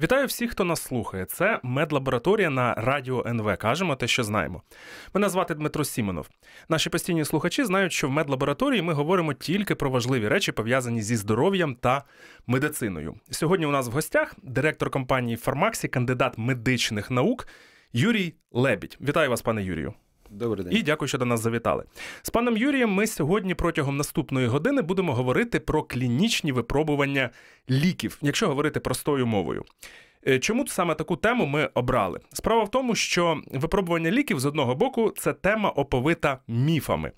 Вітаю всіх, хто нас слухає. Це медлабораторія на радіо НВ. Кажемо те, що знаємо. Мене звати Дмитро Сімонов. Наші постійні слухачі знають, що в медлабораторії ми говоримо тільки про важливі речі, пов'язані зі здоров'ям та медициною. Сьогодні у нас в гостях директор компанії Фармаксі, кандидат медичних наук Юрій Лебідь. Вітаю вас, пане Юрію. Добрий день. і дякую, що до нас завітали. З паном Юрієм. Ми сьогодні протягом наступної години будемо говорити про клінічні випробування ліків, якщо говорити простою мовою. Е, чому саме таку тему ми обрали? Справа в тому, що випробування ліків з одного боку це тема оповита міфами.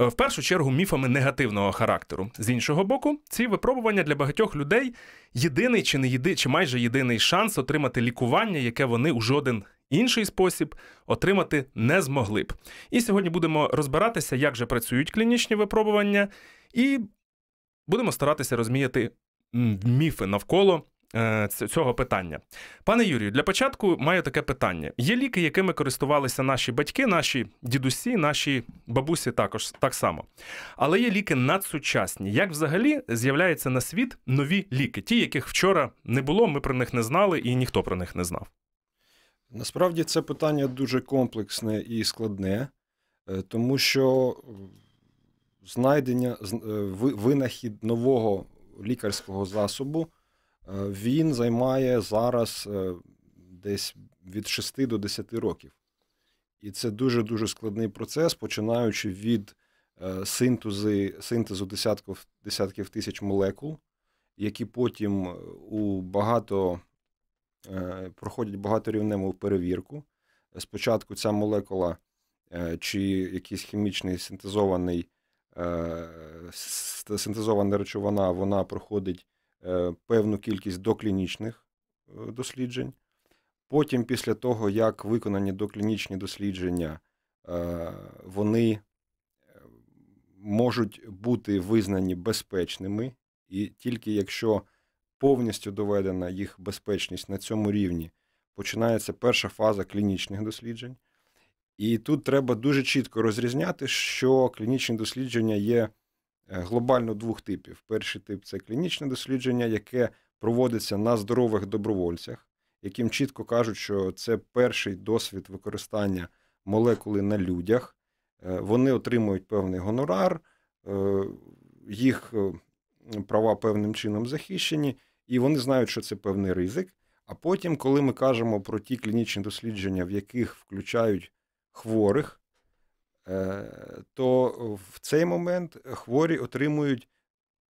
Е, в першу чергу міфами негативного характеру. З іншого боку, ці випробування для багатьох людей єдиний чи не єди, чи майже єдиний шанс отримати лікування, яке вони у жоден інший спосіб отримати не змогли б. І сьогодні будемо розбиратися, як же працюють клінічні випробування, і будемо старатися розміяти міфи навколо. Е, цього питання, пане Юрію, для початку маю таке питання: є ліки, якими користувалися наші батьки, наші дідусі, наші бабусі, також так само. Але є ліки надсучасні. Як взагалі з'являються на світ нові ліки, ті, яких вчора не було, ми про них не знали, і ніхто про них не знав. Насправді це питання дуже комплексне і складне, е, тому що е, знайдення е, винахід нового лікарського засобу він займає зараз десь від 6 до 10 років. І це дуже-дуже складний процес, починаючи від синтези, синтезу десятків, десятків тисяч молекул, які потім у багато Е, проходять багаторівневу перевірку. Спочатку ця молекула е, чи якийсь хімічний синтезований е, синтезована речовина вона проходить певну кількість доклінічних досліджень. Потім, після того, як виконані доклінічні дослідження, вони можуть бути визнані безпечними, і тільки якщо повністю доведена їх безпечність на цьому рівні, починається перша фаза клінічних досліджень. І тут треба дуже чітко розрізняти, що клінічні дослідження є е, глобально двох типів. Перший тип це клінічне дослідження, яке проводиться на здорових добровольцях, яким чітко кажуть, що це перший досвід використання молекули на людях. Е, вони отримують певний гонорар, е, їх права певним чином захищені, і вони знають, що це певний ризик. А потім, коли ми кажемо про ті клінічні дослідження, в яких включають хворих, е, то в цей момент хворі отримують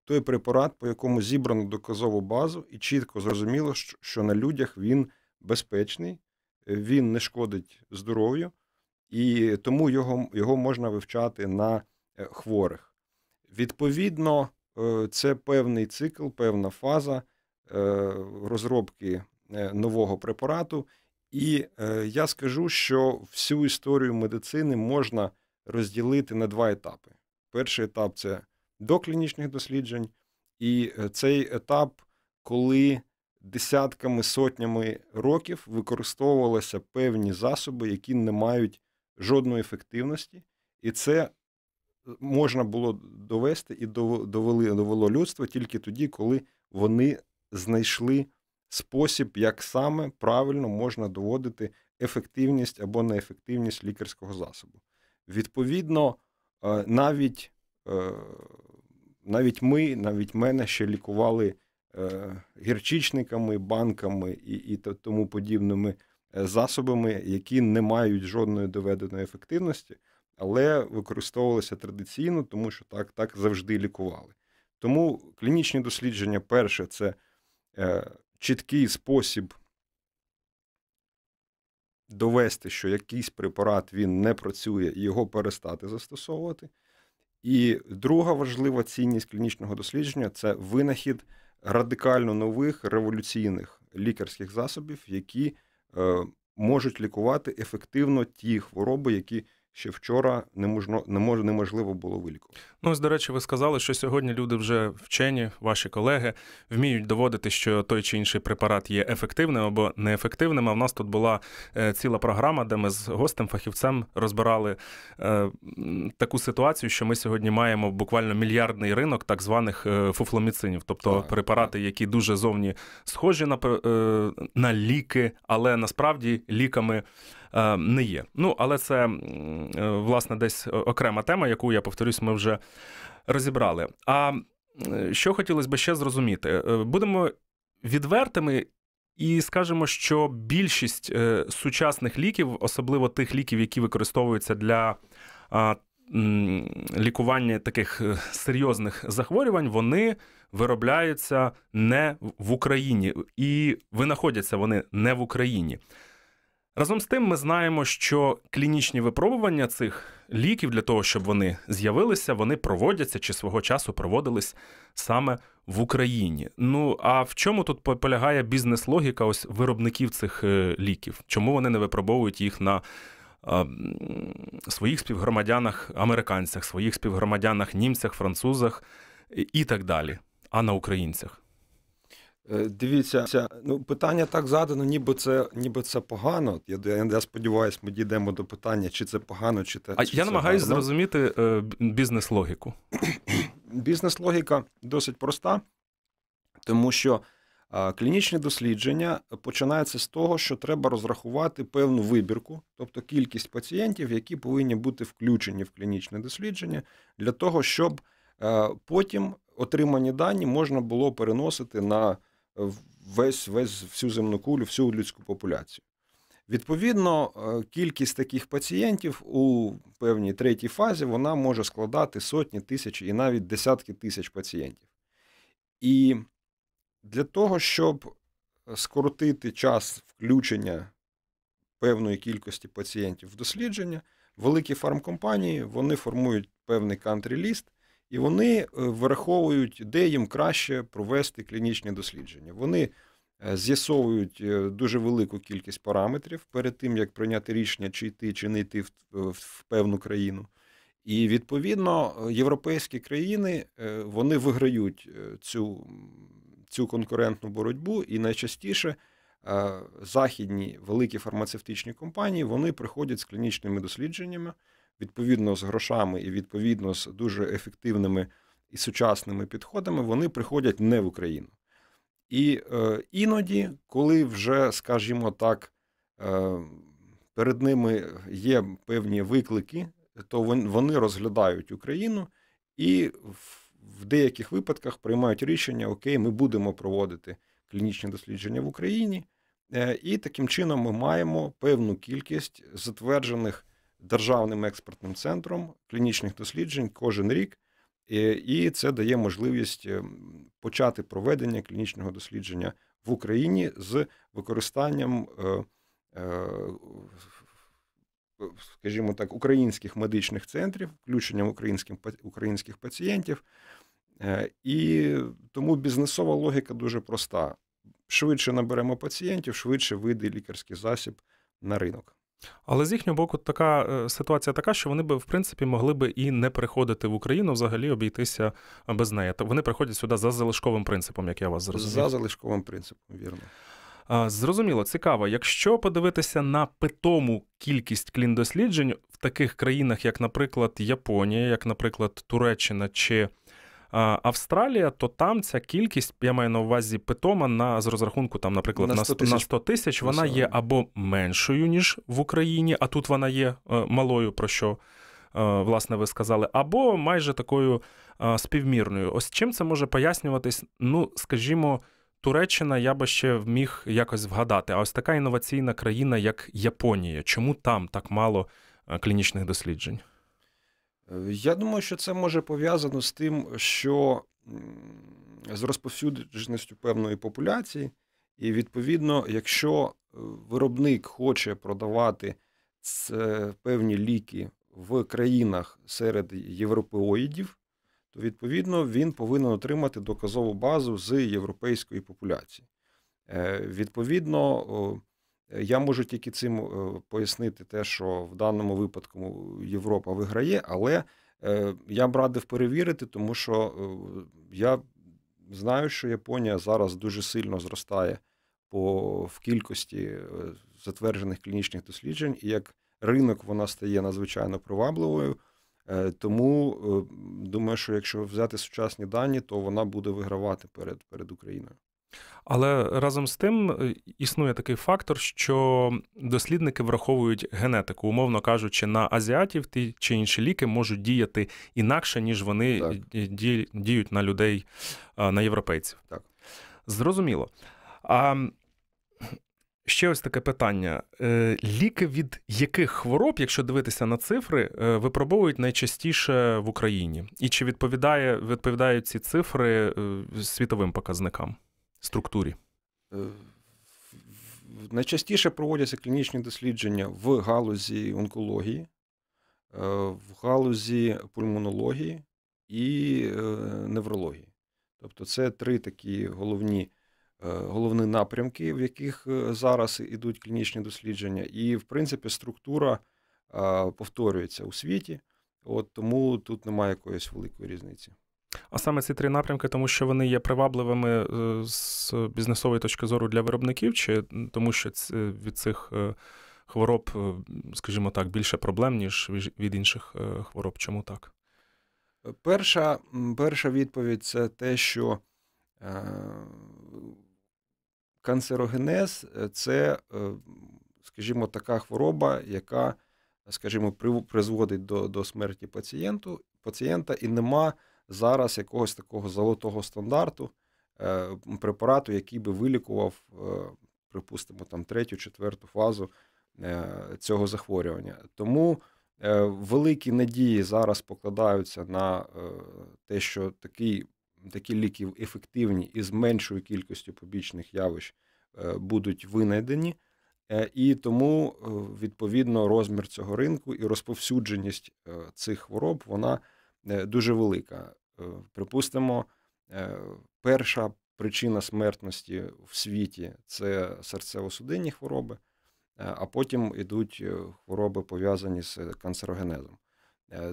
той препарат, по якому зібрано доказову базу, і чітко зрозуміло, що на людях він безпечний, він не шкодить здоров'ю, і тому його, його можна вивчати на е, хворих. Відповідно, Е, це певний цикл, певна фаза е, розробки е, нового препарату. І я скажу, що всю історію медицини можна розділити на два етапи. Перший етап це доклінічних досліджень, і цей етап, коли десятками сотнями років використовувалися певні засоби, які не мають жодної ефективності, і це можна було довести і довели, довело людство тільки тоді, коли вони знайшли спосіб, як саме правильно можна доводити ефективність або неефективність лікарського засобу. Відповідно, е, навіть е, навіть ми, навіть мене ще лікували е, гірчичниками, банками і, і тому подібними засобами, які не мають жодної доведеної ефективності але використовувалися традиційно, тому що так так завжди лікували. Тому клінічні дослідження, перше, це е, чіткий спосіб довести, що якийсь препарат він не працює і його перестати застосовувати. І друга важлива цінність клінічного дослідження це винахід радикально нових революційних лікарських засобів, які е, можуть лікувати ефективно ті хвороби, які ще вчора неможно, не мож, неможливо було вилікувати. Ну, ось, до речі, ви сказали, що сьогодні люди вже вчені, ваші колеги, вміють доводити, що той чи інший препарат є ефективним або неефективним. А в нас тут була е, ціла програма, де ми з гостем, фахівцем розбирали е, таку ситуацію, що ми сьогодні маємо буквально мільярдний ринок так званих е, фуфломіцинів, тобто так. препарати, які дуже зовні схожі на, на ліки, але насправді ліками. Е, не є. Ну, але це е, власне десь е, окрема тема, яку я повторюсь, ми вже розібрали. А що хотілося б ще зрозуміти? Будемо відвертими. І скажемо, що більшість сучасних ліків, особливо тих ліків, які використовуються для лікування таких серйозних захворювань, вони виробляються не в Україні і винаходяться вони не в Україні. Разом з тим, ми знаємо, що клінічні випробування цих ліків для того, щоб вони з'явилися, вони проводяться чи свого часу проводились саме в Україні. Ну а в чому тут полягає бізнес-логіка ось виробників цих е, ліків? Чому вони не випробовують їх на а, своїх співгромадянах, американцях, своїх співгромадянах, німцях, французах і так далі, а на українцях? Е, дивіться, ну питання так задано, ніби це ніби це погано. Я я, сподіваюся, ми дійдемо до питання, чи це погано, чи те. А чи я намагаюся зрозуміти е, бізнес-логіку. Бізнес-логіка досить проста, тому що е, клінічні дослідження починаються з того, що треба розрахувати певну вибірку, тобто кількість пацієнтів, які повинні бути включені в клінічне дослідження, для того, щоб е, потім отримані дані можна було переносити на весь, весь всю земну кулю, всю людську популяцію. Відповідно, е, кількість таких пацієнтів у певній третій фазі вона може складати сотні тисяч і навіть десятки тисяч пацієнтів. І для того, щоб скоротити час включення певної кількості пацієнтів в дослідження, великі фармкомпанії вони формують певний кантрі-ліст, і вони е, враховують, де їм краще провести клінічні дослідження. Вони е, з'ясовують е, дуже велику кількість параметрів перед тим, як прийняти рішення, чи йти, чи не йти в, в певну країну. І відповідно європейські країни вони виграють цю цю конкурентну боротьбу, і найчастіше західні великі фармацевтичні компанії вони приходять з клінічними дослідженнями відповідно з грошами і відповідно з дуже ефективними і сучасними підходами, вони приходять не в Україну. І е, іноді, коли вже, скажімо так, е, перед ними є певні виклики, то вони розглядають Україну і в деяких випадках приймають рішення: Окей, ми будемо проводити клінічні дослідження в Україні, е, і таким чином ми маємо певну кількість затверджених державним експертним центром клінічних досліджень кожен рік, і це дає можливість ем, почати проведення клінічного дослідження в Україні з використанням, е, е, скажімо так, українських медичних центрів, включенням українських пацієнтів. Е, і тому бізнесова логіка дуже проста: швидше наберемо пацієнтів, швидше вийде лікарський засіб на ринок. Але з їхнього боку, така е, ситуація така, що вони би в принципі могли би і не приходити в Україну, взагалі обійтися е, без неї. Вони приходять сюди за залишковим принципом, як я вас зрозумів. За залишковим принципом, вірно. Зрозуміло, цікаво. Якщо подивитися на питому кількість кліндосліджень в таких країнах, як, наприклад, Японія, як, наприклад, Туреччина чи Австралія, то там ця кількість, я маю на увазі питома на з розрахунку, там, наприклад, на 100 на 100 тисяч, вона є або меншою, ніж в Україні, а тут вона є е, малою, про що е, власне ви сказали, або майже такою е, співмірною. Ось чим це може пояснюватись? Ну, скажімо. Туреччина я би ще міг якось вгадати. А ось така інноваційна країна, як Японія. Чому там так мало клінічних досліджень? Е, я думаю, що це може пов'язано з тим, що з розповсюдженістю певної популяції, і відповідно, якщо е, виробник хоче продавати е, певні ліки в країнах серед європеоїдів, то відповідно він повинен отримати доказову базу з європейської популяції. Відповідно. Е, я можу тільки цим е, пояснити те, що в даному випадку Європа виграє, але е, я б радив перевірити, тому що я знаю, що Японія зараз дуже сильно зростає по в кількості затверджених клінічних досліджень, і як ринок вона стає надзвичайно привабливою. Тому думаю, що якщо взяти сучасні дані, то вона буде вигравати перед, перед Україною. Але разом з тим е, існує такий фактор, що дослідники враховують генетику, умовно кажучи, на азіатів ті чи інші ліки можуть діяти інакше, ніж вони так. діють на людей, на європейців. Так. Зрозуміло. А Ще ось таке питання: е, ліки від яких хвороб, якщо дивитися на цифри, е, випробовують найчастіше в Україні, і чи відповідає відповідають ці цифри світовим показникам? структурі? Е, найчастіше проводяться клінічні дослідження в галузі онкології, е, в галузі пульмонології і е, неврології. Тобто, це три такі головні головні напрямки, в яких зараз ідуть клінічні дослідження, і, в принципі, структура повторюється у світі, от тому тут немає якоїсь великої різниці. А саме ці три напрямки, тому що вони є привабливими е, з бізнесової точки зору для виробників, чи тому, що е, від цих е, хвороб, скажімо так, більше проблем, ніж від інших хвороб. Чому так? Перша перша відповідь це те, що канцерогенез це, скажімо, така хвороба, яка, скажімо, призводить до до смерті пацієнту, пацієнта і нема зараз якогось такого золотого стандарту е, препарату, який би вилікував, е, припустимо, там третю, четверту фазу е, цього захворювання. Тому великі надії зараз покладаються на те, що такий. Такі ліки ефективні і з меншою кількістю побічних явищ будуть винайдені, і тому відповідно розмір цього ринку і розповсюдженість цих хвороб вона Е, дуже велика. Е, припустимо, е, перша причина смертності в світі це серцево-судинні хвороби, а потім йдуть хвороби пов'язані з канцерогенезом.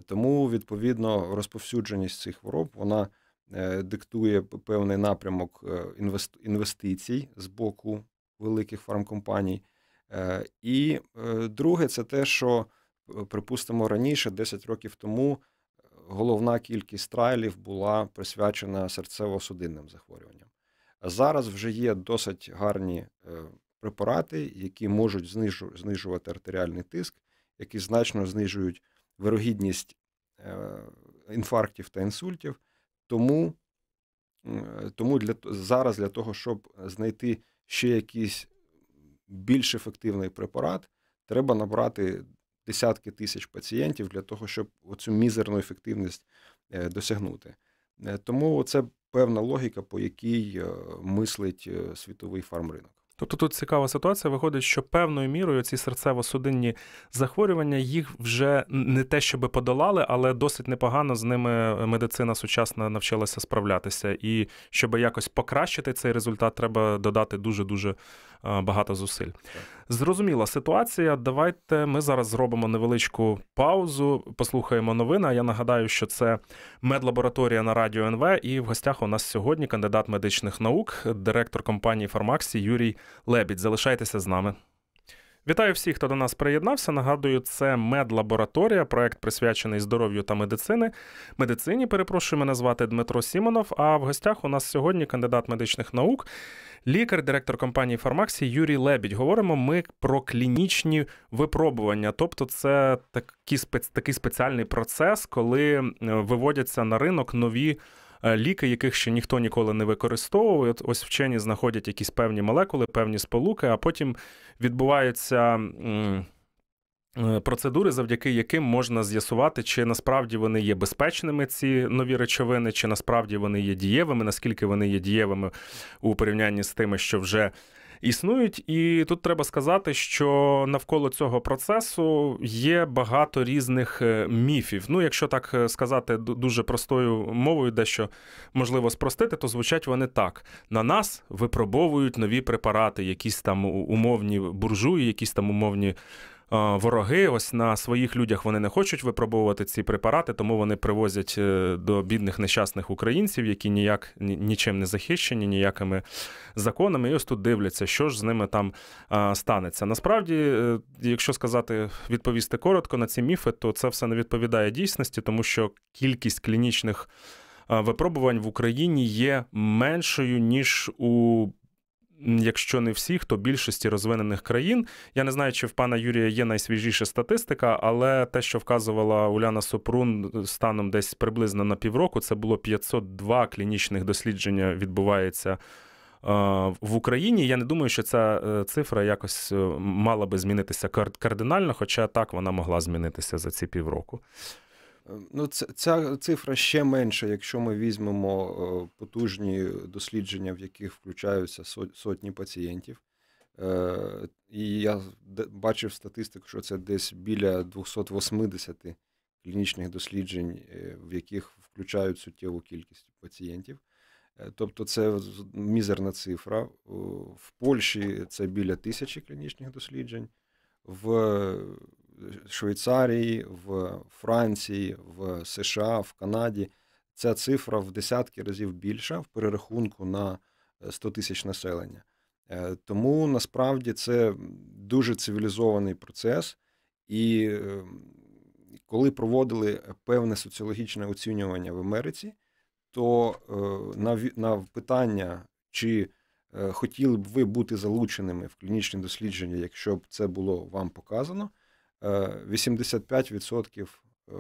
Тому, відповідно, розповсюдженість цих хвороб вона диктує певний напрямок інвестицій з боку великих фармкомпаній. І друге, це те, що припустимо раніше, 10 років тому головна кількість трайлів була присвячена серцево-судинним захворюванням. Зараз вже є досить гарні е, препарати, які можуть знижувати артеріальний тиск, які значно знижують вирогідність е, інфарктів та інсультів. Тому е, тому для, зараз для того, щоб знайти ще якийсь більш ефективний препарат, треба набрати десятки тисяч пацієнтів для того, щоб оцю мізерну ефективність е, досягнути. Е, тому це певна логіка, по якій е, мислить світовий фармринок. Тобто тут цікава ситуація. Виходить, що певною мірою ці серцево-судинні захворювання їх вже не те, щоб подолали, але досить непогано з ними медицина сучасна навчилася справлятися. І щоб якось покращити цей результат, треба додати дуже дуже Е, багато зусиль. Зрозуміла ситуація. Давайте ми зараз зробимо невеличку паузу, послухаємо новини. Я нагадаю, що це медлабораторія на радіо НВ. І в гостях у нас сьогодні кандидат медичних наук, директор компанії Фармаксі Юрій Лебідь. Залишайтеся з нами. Вітаю всіх, хто до нас приєднався. Нагадую, це медлабораторія, проект присвячений здоров'ю та медицини. Медицині перепрошую мене звати Дмитро Сімонов. А в гостях у нас сьогодні кандидат медичних наук, лікар, директор компанії Фармаксі Юрій Лебідь. Говоримо ми про клінічні випробування. Тобто, це такий спеціальний процес, коли е, виводяться на ринок нові. Е, ліки, яких ще ніхто ніколи не використовує, Ось вчені знаходять якісь певні молекули, певні сполуки, а потім відбуваються. Е, процедури, завдяки яким можна з'ясувати, чи насправді вони є безпечними, ці нові речовини, чи насправді вони є дієвими, наскільки вони є дієвими у порівнянні з тими, що вже існують, і тут треба сказати, що навколо цього процесу є багато різних е, міфів. Ну, якщо так е, сказати, дуже простою мовою, дещо можливо спростити, то звучать вони так: на нас випробовують нові препарати, якісь там умовні буржуї, якісь там умовні Е, вороги. Ось на своїх людях вони не хочуть випробовувати ці препарати, тому вони привозять е, до бідних нещасних українців, які ніяк нічим не захищені, ніякими законами. І ось тут дивляться, що ж з ними там е, станеться. Насправді, якщо сказати відповісти коротко на ці міфи, то це все не відповідає дійсності, тому що кількість клінічних. Випробувань в Україні є меншою ніж у якщо не всіх, то більшості розвинених країн. Я не знаю, чи в пана Юрія є найсвіжіша статистика, але те, що вказувала Уляна Сопрун е, станом десь приблизно на півроку, це було 502 клінічних дослідження відбувається. Е, в Україні я не думаю, що ця е, цифра якось мала би змінитися кардинально, хоча так вона могла змінитися за ці півроку. Ну, ця цифра ще менша, якщо ми візьмемо е, потужні дослідження, в яких включаються сотні пацієнтів. Е, і я бачив статистику, що це десь біля 280 клінічних досліджень, е, в яких включають суттєву кількість пацієнтів. Тобто це мізерна цифра. В Польщі це біля тисячі клінічних досліджень. В Швейцарії, в Франції, в США, в Канаді. Ця цифра в десятки разів більша в перерахунку на 100 е, тисяч населення. Е, тому насправді це дуже цивілізований процес, і ем, коли проводили певне соціологічне оцінювання в Америці, то е, на питання, чи хотіли б ви бути залученими в клінічні дослідження, якщо б це було вам показано. 85% е,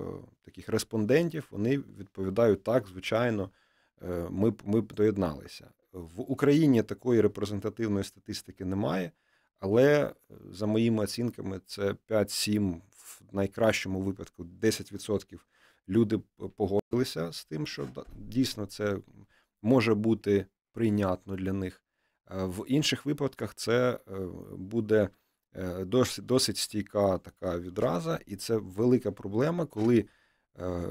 таких респондентів вони відповідають так, звичайно, е, ми ми доєдналися. В Україні такої репрезентативної статистики немає, але е, за моїми оцінками, це 5-7, в найкращому випадку 10% люди погодилися з тим, що дійсно це може бути прийнятно для них. В інших випадках це буде Е, досить стійка така відраза, і це велика проблема, коли е,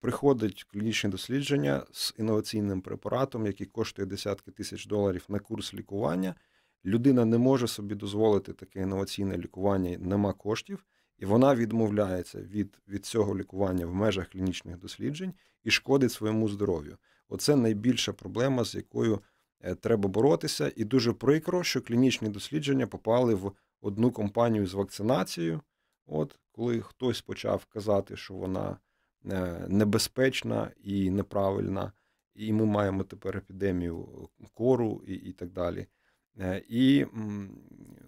приходить клінічне дослідження з інноваційним препаратом, який коштує десятки тисяч доларів на курс лікування. Людина не може собі дозволити таке інноваційне лікування, нема коштів, і вона відмовляється від від цього лікування в межах клінічних досліджень і шкодить своєму здоров'ю. Оце найбільша проблема, з якою е, треба боротися, і дуже прикро, що клінічні дослідження попали в одну компанію з вакцинацією. От коли хтось почав казати, що вона е, небезпечна і неправильна, і ми маємо тепер епідемію е, кору і, і так далі. Е, і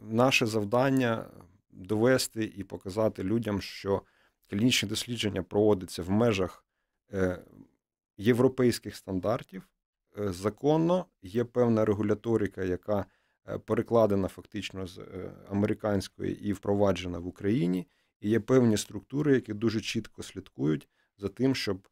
наше завдання довести і показати людям, що клінічні дослідження проводиться в межах європейських стандартів. Законно є певна регуляторика, яка Е, перекладена фактично з е, американської і впроваджена в Україні. І є певні структури, які дуже чітко слідкують за тим, щоб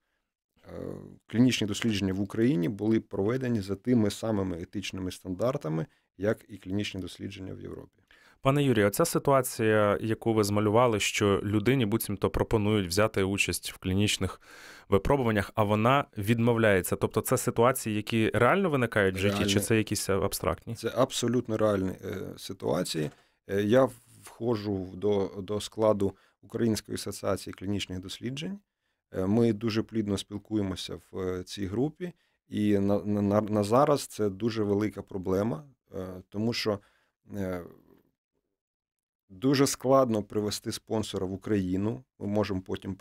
е, клінічні дослідження в Україні були проведені за тими самими етичними стандартами, як і клінічні дослідження в Європі. Пане Юрію, оця ситуація, яку ви змалювали, що людині буцімто пропонують взяти участь в клінічних випробуваннях, а вона відмовляється. Тобто, це ситуації, які реально виникають в житті, реальні. чи це якісь е, абстрактні? Це абсолютно реальні е, ситуації. Е, я входжу до, до складу Української асоціації клінічних досліджень. Ми дуже плідно спілкуємося в цій групі, і на, на, на зараз це дуже велика проблема, тому що. Дуже складно привести спонсора в Україну. Ми можемо потім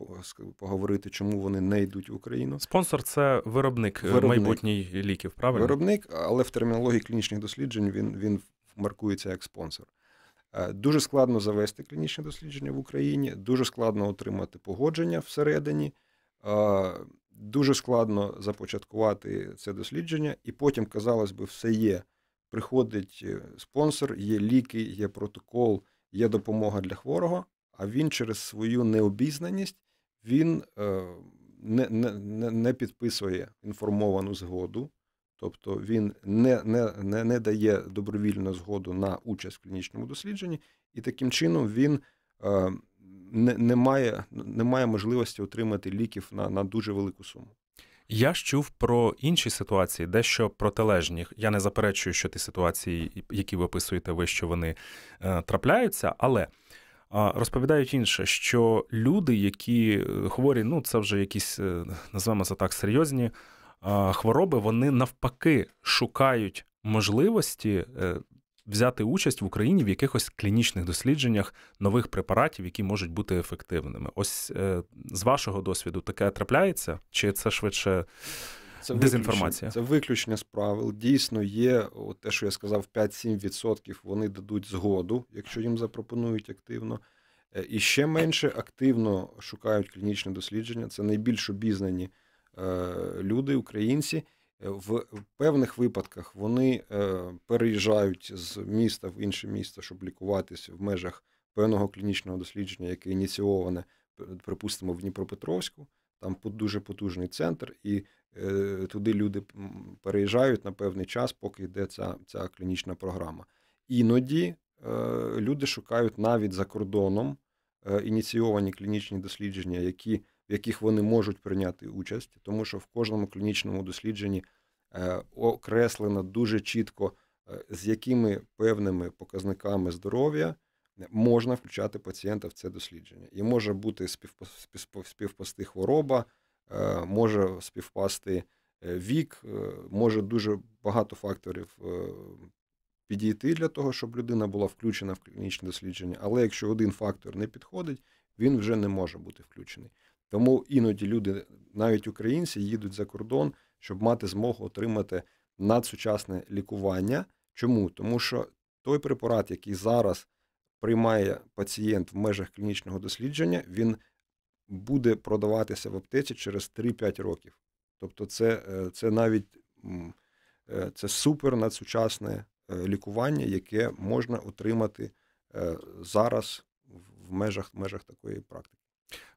поговорити, чому вони не йдуть в Україну. Спонсор це виробник, е, виробник. майбутній ліків, правильно? Виробник, але в термінології клінічних досліджень він він маркується як спонсор. Е, дуже складно завести клінічне дослідження в Україні, дуже складно отримати погодження всередині, е, дуже складно започаткувати це дослідження, і потім, казалось би, все є. Приходить спонсор, є ліки, є протокол є допомога для хворого, а він через свою необізнаність він е, не не, не підписує інформовану згоду, тобто він не, не, не, не дає добровільну згоду на участь в клінічному дослідженні, і таким чином він. Е, не, не має не має можливості отримати ліків на на дуже велику суму. Я ж чув про інші ситуації, дещо протилежні. Я не заперечую, що ті ситуації, які ви описуєте, ви що вони е, трапляються, але. Розповідають інше, що люди, які е, хворі, ну це вже якісь е, називаємо це так серйозні хвороби, вони навпаки шукають можливості взяти участь в Україні в якихось клінічних дослідженнях нових препаратів, які можуть бути ефективними. Ось е, з вашого досвіду таке трапляється? Чи це швидше? Це дезінформація. Виключення, це виключення з правил. Дійсно, є от те, що я сказав, 5-7% вони дадуть згоду, якщо їм запропонують активно. Е, і ще менше активно шукають клінічне дослідження. Це найбільш обізнані е, люди, українці, Е, в певних випадках вони е, переїжджають з міста в інше місто, щоб лікуватися в межах певного клінічного дослідження, яке ініційоване, припустимо, в Дніпропетровську. Там дуже потужний центр, і е, туди люди переїжджають на певний час, поки йде ця ця клінічна програма. Іноді люди шукають навіть за кордоном ініційовані клінічні дослідження, які в яких вони можуть прийняти участь, тому що в кожному клінічному дослідженні е, окреслено дуже чітко, е, з якими певними показниками здоров'я е, можна включати пацієнта в це дослідження. І може бути співпасти хвороба, може співпасти вік, може дуже багато факторів. Підійти для того, щоб людина була включена в клінічне дослідження, але якщо один фактор не підходить, він вже не може бути включений. Тому іноді люди, навіть українці, їдуть за кордон, щоб мати змогу отримати надсучасне лікування. Чому? Тому що той препарат, який зараз приймає пацієнт в межах клінічного дослідження, він буде продаватися в аптеці через 3-5 років. Тобто, це е, це навіть е, це супер надсучасне е, лікування, яке можна отримати зараз в межах, в межах такої практики.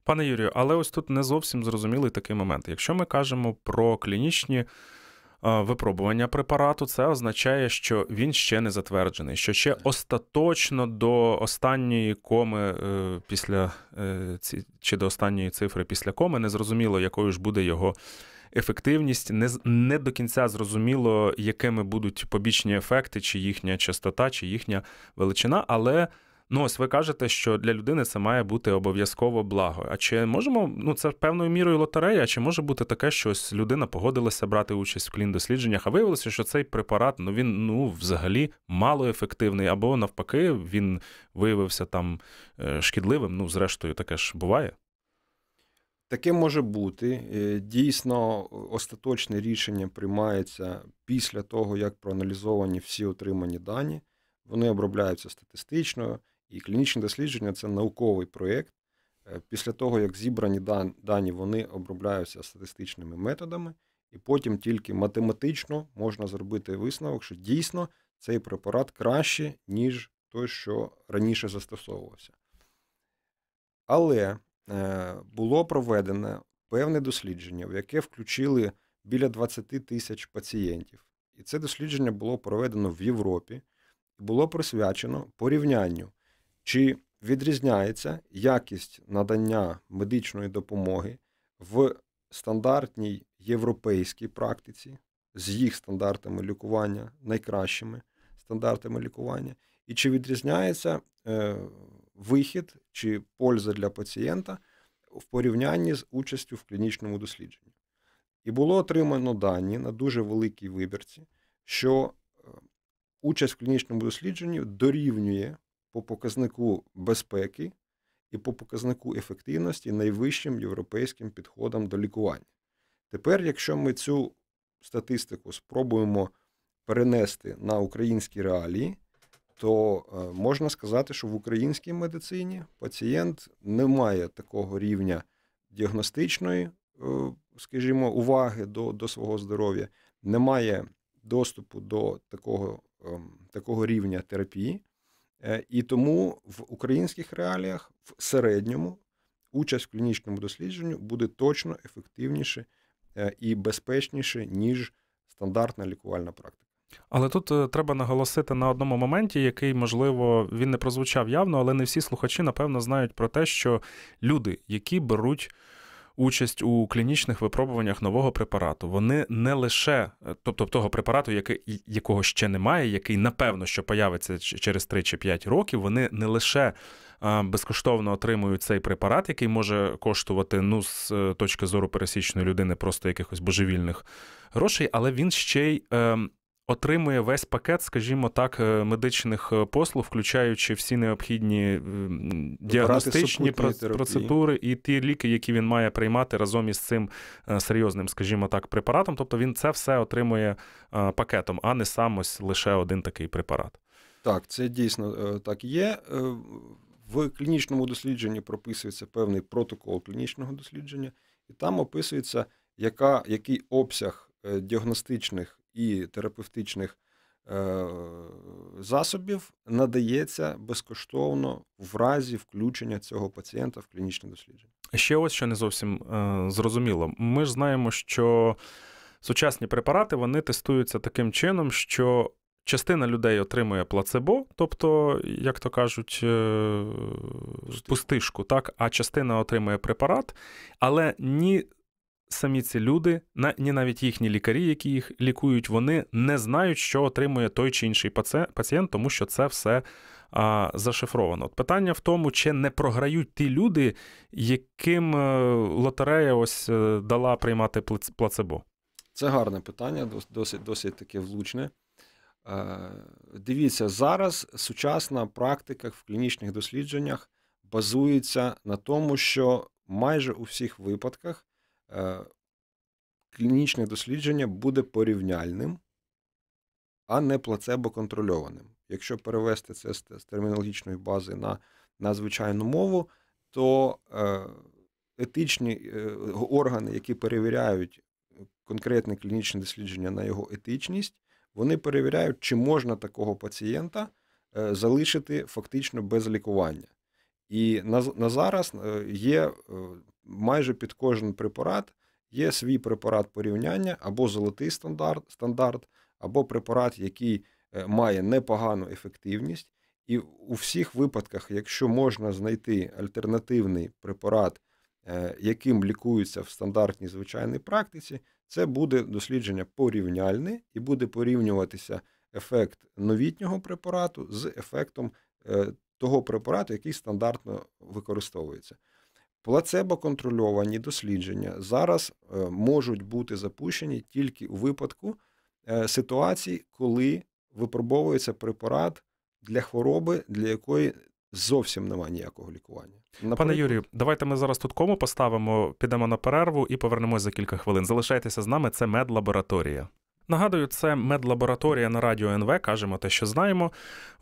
Пане Юрію, але ось тут не зовсім зрозумілий такий момент. Якщо ми кажемо про клінічні випробування препарату, це означає, що він ще не затверджений, що ще остаточно до останньої коми е, після е, чи до останньої цифри після коми не зрозуміло, якою ж буде його. Ефективність не не до кінця зрозуміло, якими будуть побічні ефекти, чи їхня частота, чи їхня величина, але Ну, ось ви кажете, що для людини це має бути обов'язково благо. А чи можемо, ну це певною мірою лотерея, а чи може бути таке, що ось людина погодилася брати участь в кліндослідженнях, а виявилося, що цей препарат ну він ну взагалі мало ефективний, або навпаки, він виявився там е, шкідливим. Ну, зрештою, таке ж буває. Таке може бути. Е, дійсно, остаточне рішення приймається після того, як проаналізовані всі отримані дані. Вони обробляються статистично. І клінічні дослідження це науковий проєкт. Е, після того, як зібрані дані вони обробляються статистичними методами, і потім тільки математично можна зробити висновок, що дійсно цей препарат краще, ніж той, що раніше застосовувався. Але е, було проведено певне дослідження, в яке включили біля 20 тисяч пацієнтів. І це дослідження було проведено в Європі і було присвячено порівнянню чи відрізняється якість надання медичної допомоги в стандартній європейській практиці з їх стандартами лікування, найкращими стандартами лікування, і чи відрізняється е, вихід чи польза для пацієнта в порівнянні з участю в клінічному дослідженні? І було отримано дані на дуже великій вибірці, що е, участь в клінічному дослідженні дорівнює по показнику безпеки і по показнику ефективності найвищим європейським підходом до лікування. Тепер, якщо ми цю статистику спробуємо перенести на українські реалії, то е, можна сказати, що в українській медицині пацієнт не має такого рівня діагностичної, е, скажімо, уваги до до свого здоров'я, не має доступу до такого, ем, такого рівня терапії. Е, і тому в українських реаліях в середньому участь в клінічному дослідженню буде точно ефективніше е, і безпечніше, ніж стандартна лікувальна практика. Але тут е, треба наголосити на одному моменті, який, можливо, він не прозвучав явно, але не всі слухачі, напевно, знають про те, що люди, які беруть участь у клінічних випробуваннях нового препарату. Вони не лише, е, тобто того препарату, який, якого ще немає, який напевно що появиться через 3 чи 5 років, вони не лише безкоштовно отримують цей препарат, який може коштувати ну, з е, точки зору пересічної людини, просто якихось божевільних грошей, але він ще й ем, отримує весь пакет, скажімо так, е, медичних е, послуг, включаючи всі необхідні е, діагностичні процедури і ті ліки, які він має приймати разом із цим серйозним, скажімо так, препаратом. Тобто він це все отримує пакетом, а не сам ось лише один такий препарат. Так, це дійсно так є. В клінічному дослідженні прописується певний протокол клінічного дослідження, і там описується, яка, який обсяг діагностичних і терапевтичних е, засобів надається безкоштовно в разі включення цього пацієнта в клінічне дослідження. Ще ось що не зовсім е, зрозуміло. Ми ж знаємо, що сучасні препарати вони тестуються таким чином, що Частина людей отримує плацебо, тобто, як то кажуть, е, пустишку, так, а частина отримує препарат, але ні самі ці люди, ні навіть їхні лікарі, які їх лікують, вони не знають, що отримує той чи інший пацієнт, тому що це все а, зашифровано. Питання в тому, чи не програють ті люди, яким е, лотерея ось е, дала приймати плацебо. Це гарне питання, досить досить таке влучне. Е, дивіться, зараз сучасна практика в клінічних дослідженнях базується на тому, що майже у всіх випадках Е, клінічне дослідження буде порівняльним, а не плацебо-контрольованим. Якщо перевести це з термінологічної бази на, на звичайну мову, то е, етичні е, органи, які перевіряють конкретне клінічне дослідження на його етичність, вони перевіряють, чи можна такого пацієнта залишити фактично без лікування. І на на зараз є майже під кожен препарат є свій препарат порівняння або золотий стандарт, стандарт або препарат, який е, має непогану ефективність. І у всіх випадках, якщо можна знайти альтернативний препарат, е, яким лікуються в стандартній звичайній практиці, це буде дослідження порівняльне і буде порівнюватися ефект новітнього препарату з ефектом е, того препарату, який стандартно використовується. Плацебо-контрольовані дослідження зараз е, можуть бути запущені тільки у випадку е, ситуації, коли випробовується препарат для хвороби, для якої зовсім немає ніякого лікування. Наприклад, Пане Юрію, давайте ми зараз тут кому поставимо, підемо на перерву і повернемось за кілька хвилин. Залишайтеся з нами. Це медлабораторія. Нагадую, це медлабораторія на радіо НВ. Кажемо те, що знаємо.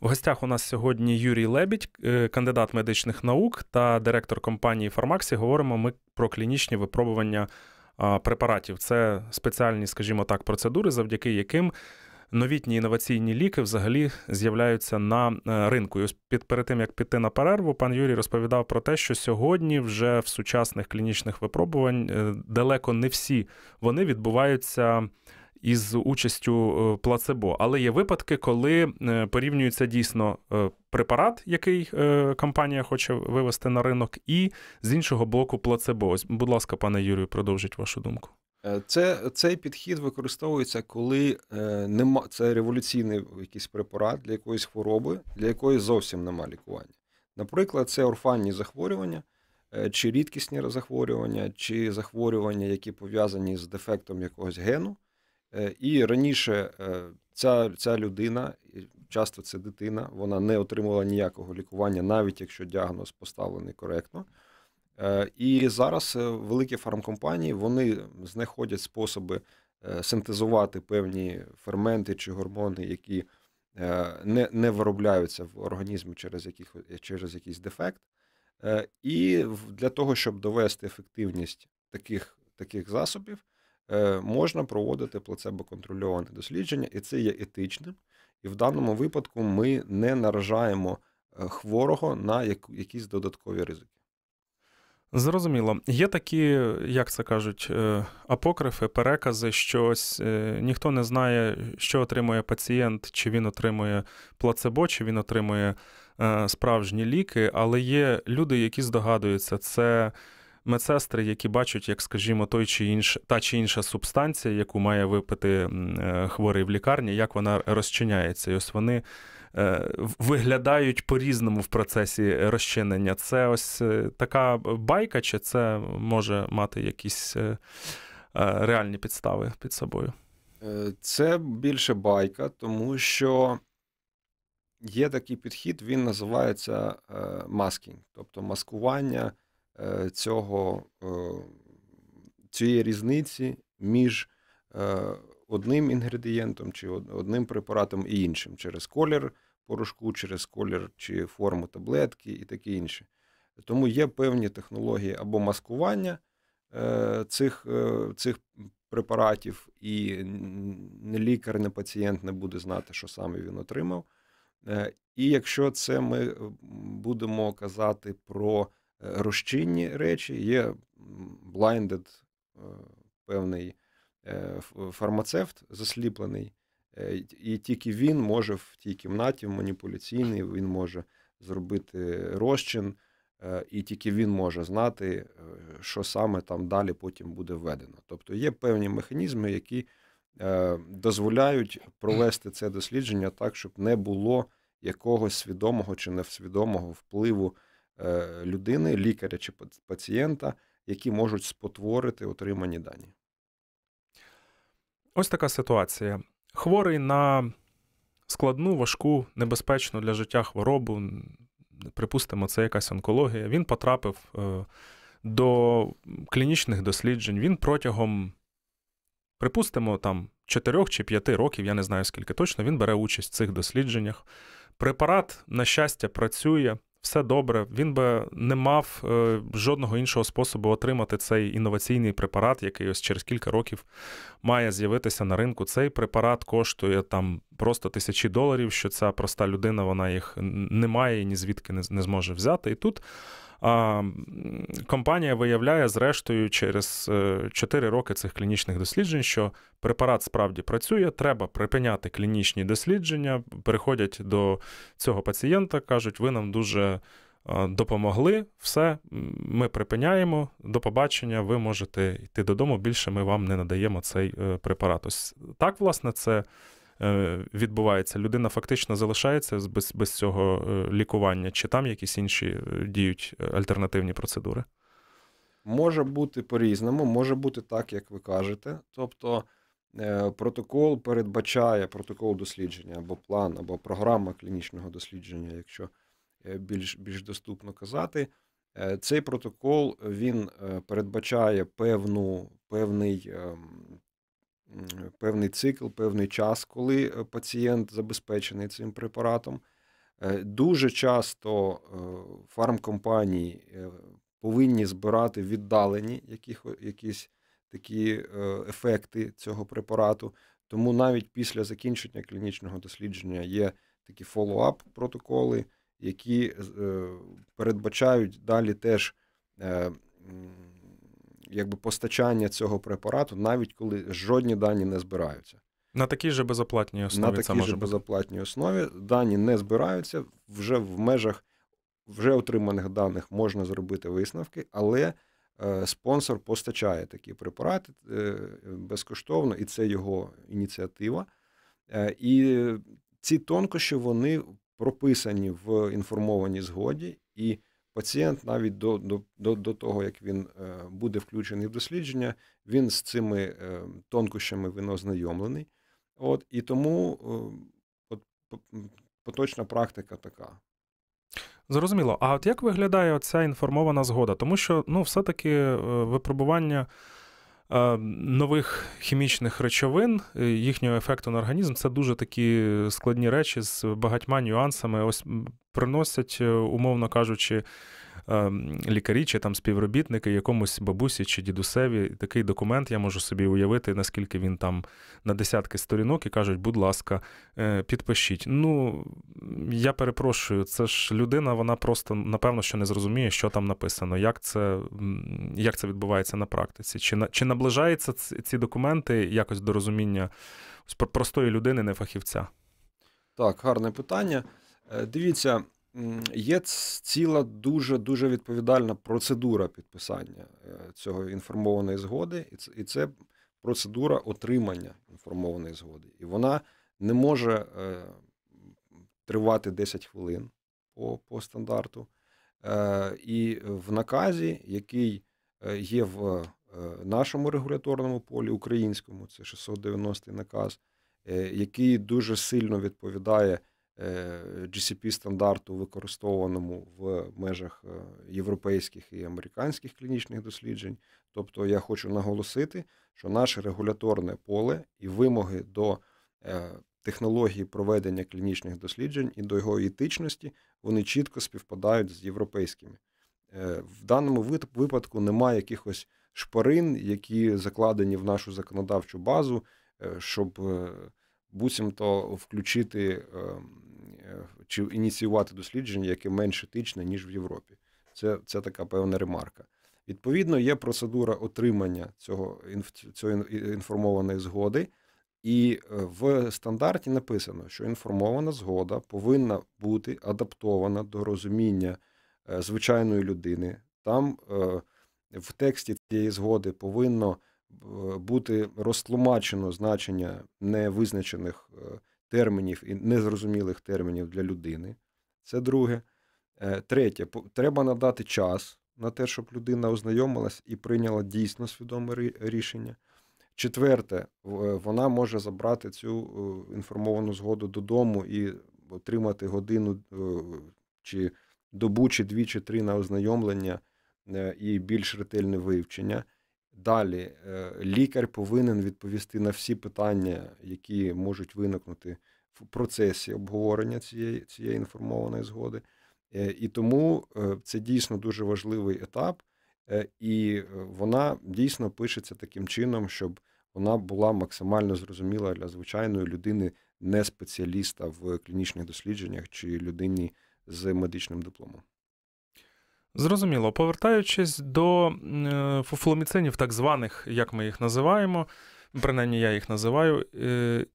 В гостях у нас сьогодні Юрій Лебідь, е, кандидат медичних наук та директор компанії Фармаксі. Говоримо ми про клінічні випробування препаратів. Це спеціальні, скажімо так, процедури, завдяки яким. Новітні інноваційні ліки взагалі з'являються на е, ринку. І ось під перед тим як піти на перерву, пан Юрій розповідав про те, що сьогодні вже в сучасних клінічних випробувань е, далеко не всі вони відбуваються із участю е, плацебо. Але є випадки, коли е, порівнюється дійсно е, препарат, який компанія хоче вивести на ринок, і з іншого боку плацебо. Ось, Будь ласка, пане Юрію, продовжіть вашу думку. Це цей підхід використовується, коли е, нема це революційний якийсь препарат для якоїсь хвороби, для якої зовсім нема лікування. Наприклад, це орфанні захворювання, е, чи рідкісні захворювання, чи захворювання, які пов'язані з дефектом якогось гену. Е, і раніше е, ця, ця людина, часто це дитина, вона не отримувала ніякого лікування, навіть якщо діагноз поставлений коректно. Е, і зараз великі фармкомпанії вони знаходять способи синтезувати певні ферменти чи гормони, які не не виробляються в організмі через яких, через якийсь дефект. І для того, щоб довести ефективність таких, таких засобів, Е, можна проводити плацебо-контрольоване дослідження, і це є етичним. І в даному випадку ми не наражаємо е, хворого на якісь додаткові ризики. Зрозуміло. Є такі, як це кажуть, е, апокрифи, перекази, що ніхто не знає, що отримує пацієнт, чи він отримує плацебо, чи він отримує справжні ліки, але є люди, які здогадуються, це медсестри, які бачать, як, скажімо, той чи інш, та чи інша субстанція, яку має випити е, хворий в лікарні, як вона розчиняється. І ось вони е, виглядають по-різному в процесі розчинення. Це ось е, така байка, чи це може мати якісь реальні підстави під собою? Це більше байка, тому що. Є такий підхід, він називається маскінг, тобто маскування Е, цього, е, цієї різниці між е, одним інгредієнтом чи одним препаратом і іншим через колір порошку, через колір чи форму таблетки і таке інше. Тому є певні технології або маскування цих цих препаратів, і не лікар, не пацієнт не буде знати, що саме він отримав. І якщо це ми будемо казати про розчинні речі, є blinded е, певний е, фармацевт засліплений, е, і тільки він може в тій кімнаті маніпуляційний, він може зробити розчин, і тільки він може знати, що саме там далі потім буде введено. Тобто є певні механізми, які дозволяють провести це дослідження так, щоб не було якогось свідомого чи невсвідомого впливу. Е, людини, лікаря чи пацієнта, які можуть спотворити отримані дані. Ось така ситуація. Хворий на складну, важку, небезпечну для життя хворобу. Припустимо, це якась онкологія. Він потрапив е, до клінічних досліджень. Він протягом, припустимо, там 4 чи 5 років, я не знаю скільки точно, він бере участь в цих дослідженнях. Препарат, на щастя, працює все добре, він би не мав е, жодного іншого способу отримати цей інноваційний препарат, який ось через кілька років має з'явитися на ринку. Цей препарат коштує там просто тисячі доларів. Що ця проста людина, вона їх не має і ні звідки не зможе взяти. І тут а компанія виявляє, зрештою, через 4 е, роки цих клінічних досліджень, що препарат справді працює, треба припиняти клінічні дослідження. Приходять до цього пацієнта, кажуть, ви нам дуже. Е, допомогли, все, ми припиняємо. До побачення, ви можете йти додому. Більше ми вам не надаємо цей е, препарат. Ось так, власне, це Е, відбувається? Людина фактично залишається без, без цього е, лікування, чи там якісь інші е, діють альтернативні процедури? Може бути по-різному, може бути так, як ви кажете. Тобто протокол передбачає протокол дослідження або план, або програма клінічного дослідження, якщо більш, більш доступно казати. Цей протокол він передбачає певну, певний ем, певний цикл, певний час, коли е, пацієнт забезпечений цим препаратом. Е, дуже часто е, фармкомпанії повинні збирати віддалені якісь такі ефекти цього препарату. Тому навіть після закінчення клінічного дослідження є такі фоллоуап протоколи, які передбачають далі теж якби постачання цього препарату, навіть коли жодні дані не збираються. На такій же безоплатній основі. На такій же безоплатній основі дані не збираються. Вже в межах вже отриманих даних можна зробити висновки, але е, спонсор постачає такі препарати е, безкоштовно, і це його ініціатива. Е, і ці тонкощі вони прописані в інформованій згоді. і пацієнт, навіть до до, до, того, як він е, буде включений в дослідження, він з цими е, тонкощами він ознайомлений. От, І тому е, поточна практика така. Зрозуміло. А от як виглядає ця інформована згода? Тому що ну, все-таки випробування Е, нових хімічних речовин, е, їхнього ефекту на організм. Це дуже такі складні речі з багатьма нюансами. Ось приносять, е, умовно кажучи. Ем, лікарі чи там співробітники якомусь бабусі чи дідусеві. Такий документ я можу собі уявити, наскільки він там на десятки сторінок і кажуть, будь ласка, е, підпишіть. Ну я перепрошую, це ж людина, вона просто напевно що не зрозуміє, що там написано, як це як це відбувається на практиці. Чи чи наближаються ці документи якось до розуміння простої людини, не фахівця? Так, гарне питання. Е, дивіться, Є ціла дуже дуже відповідальна процедура підписання е, цього інформованої згоди, і це процедура отримання інформованої згоди. І вона не може е, тривати 10 хвилин по по стандарту. Е, і в наказі, який є в нашому регуляторному полі українському, це 690-й наказ, який дуже сильно відповідає. Е, gcp стандарту, використованому в межах е, європейських і американських клінічних досліджень. Тобто, я хочу наголосити, що наше регуляторне поле і вимоги до е, технології проведення клінічних досліджень і до його етичності вони чітко співпадають з європейськими. В даному випадку немає якихось шпарин, які закладені в нашу законодавчу базу, щоб буцімто включити ем, е, чи ініціювати дослідження, яке менш етичне, ніж в Європі. Це це така певна ремарка. Відповідно, є процедура отримання цього цієї інформованої згоди, і е, в стандарті написано, що інформована згода повинна бути адаптована до розуміння е, звичайної людини. Там в тексті цієї згоди повинно Е, бути розтлумачено значення невизначених е, термінів і незрозумілих термінів для людини. Це друге. Е, третє, треба надати час на те, щоб людина ознайомилась і прийняла дійсно свідоме рішення. Четверте, вона може забрати цю інформовану згоду додому і отримати годину чи добу, чи дві, чи три на ознайомлення і більш ретельне вивчення. Далі е, лікар повинен відповісти на всі питання, які можуть виникнути в процесі обговорення цієї цієї інформованої згоди. Е, і тому е, це дійсно дуже важливий етап, і вона дійсно пишеться таким чином, щоб вона була максимально зрозуміла для звичайної людини, не спеціаліста в клінічних дослідженнях чи людині з медичним дипломом. Зрозуміло, повертаючись до е, фуфломіцинів, так званих, як ми їх називаємо, принаймні я їх називаю, е,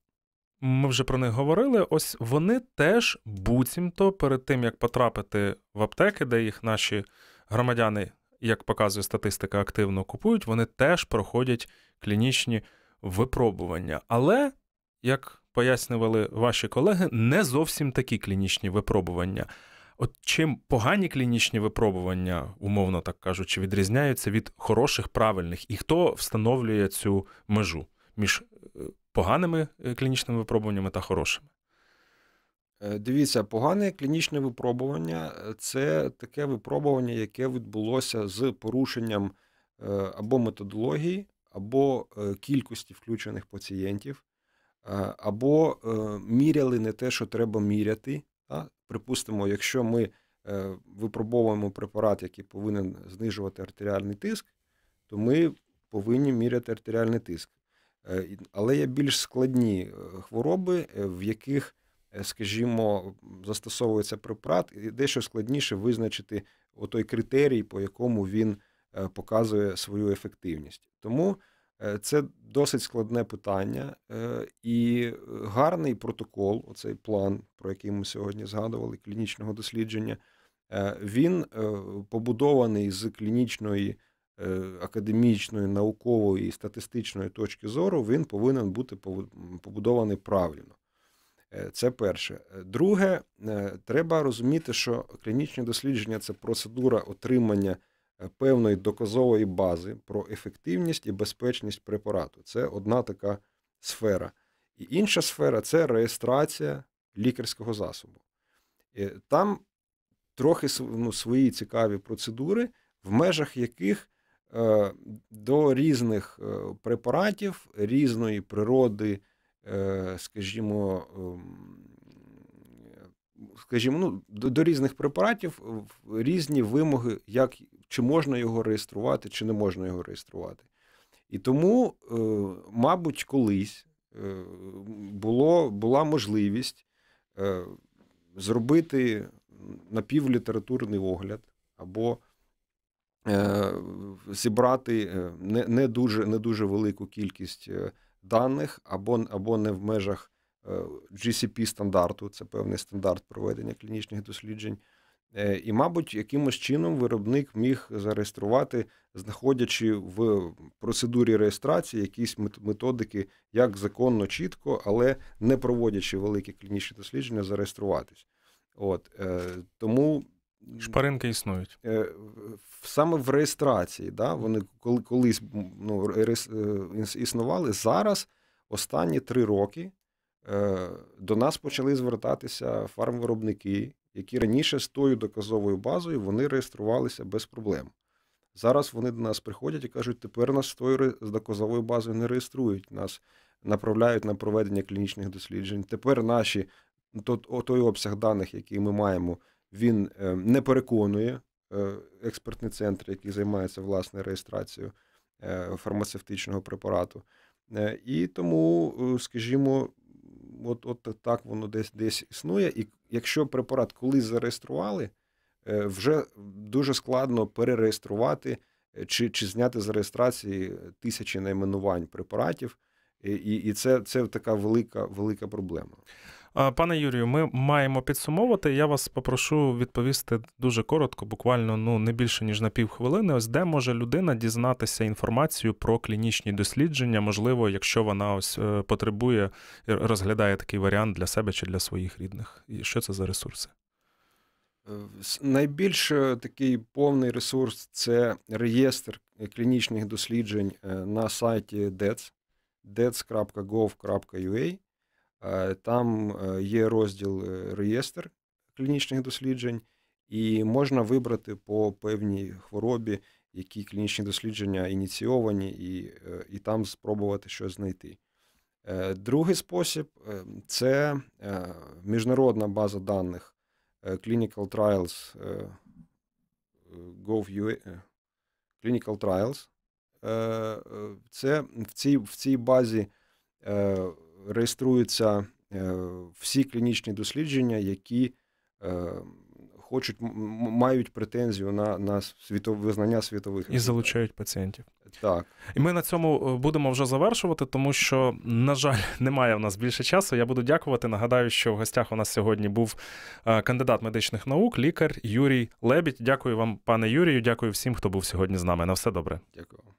ми вже про них говорили. Ось вони теж буцімто перед тим, як потрапити в аптеки, де їх наші громадяни, як показує статистика, активно купують, вони теж проходять клінічні випробування. Але, як пояснювали ваші колеги, не зовсім такі клінічні випробування. От чим погані клінічні випробування, умовно так кажучи, відрізняються від хороших, правильних, і хто встановлює цю межу між е, поганими е, клінічними випробуваннями та хорошими? Е, дивіться, погане клінічне випробування це таке випробування, яке відбулося з порушенням або методології, або кількості включених пацієнтів, або міряли не те, що треба міряти припустимо, якщо ми е, випробовуємо препарат, який повинен знижувати артеріальний тиск, то ми повинні міряти артеріальний тиск. Е, але є більш складні е, хвороби, в яких, скажімо, застосовується препарат, і дещо складніше визначити той критерій, по якому він показує свою ефективність. Тому Е, це досить складне питання, е, і е, гарний протокол, оцей план, про який ми сьогодні згадували, клінічного дослідження, він побудований з клінічної, академічної, наукової і статистичної точки зору, він повинен бути побудований правильно. Це перше. Друге, треба розуміти, що клінічне дослідження це процедура отримання. Е, певної доказової бази про ефективність і безпечність препарату. Це одна така сфера. І інша сфера це реєстрація лікарського засобу. Е, там трохи ну, свої цікаві процедури, в межах яких до різних препаратів різної природи, скажімо, скажімо, ну, до різних препаратів різні вимоги, як чи можна його реєструвати, чи не можна його реєструвати. І тому, е, мабуть, колись е, було, була можливість е, зробити напівлітературний огляд або зібрати не дуже не дуже велику кількість даних, або, або не в межах GCP стандарту, це певний стандарт проведення клінічних досліджень. Е, і, мабуть, якимось чином виробник міг зареєструвати, знаходячи в процедурі реєстрації якісь методики, як законно, чітко, але не проводячи великі клінічні дослідження, зареєструватись. От е, тому шпаринки існують е, саме в реєстрації. Да, Вони колись ну, існували зараз. Останні три роки до нас почали звертатися фармвиробники які раніше з тою доказовою базою вони реєструвалися без проблем. Зараз вони до нас приходять і кажуть, тепер нас з тою з доказовою базою не реєструють, нас направляють на проведення клінічних досліджень. Тепер наші той обсяг даних, який ми маємо, він е, не переконує е, експертний центр, який займається власне реєстрацією е, фармацевтичного препарату. І тому, скажімо, от от так воно десь десь існує. І якщо препарат колись зареєстрували, е, вже дуже складно перереєструвати е, чи чи зняти з реєстрації тисячі найменувань препаратів, і і це це така велика, велика проблема. Пане Юрію, ми маємо підсумовувати. Я вас попрошу відповісти дуже коротко, буквально ну не більше ніж на півхвилини. Ось де може людина дізнатися інформацію про клінічні дослідження, можливо, якщо вона ось е, потребує е, розглядає такий варіант для себе чи для своїх рідних. І що це за ресурси? Е, найбільш такий повний ресурс це реєстр клінічних досліджень на сайті DETS, dets.gov.ua. Э, там є э, е розділ е, реєстр клінічних досліджень, і можна вибрати по певній хворобі, які клінічні дослідження ініційовані, і е, і там спробувати щось знайти. Другий спосіб це міжнародна база даних Clinical Trials Gov.ua, Clinical Trials. Це в цій в цій базі реєструються е, всі клінічні дослідження, які е, хочуть мають претензію на на світове визнання світових і залучають пацієнтів. Так, і ми на цьому е, будемо вже завершувати, тому що, на жаль, немає в нас більше часу. Я буду дякувати. Нагадаю, що в гостях у нас сьогодні був кандидат медичних наук, лікар Юрій Лебідь. Дякую вам, пане Юрію. Дякую всім, хто був сьогодні з нами. На все добре. Дякую.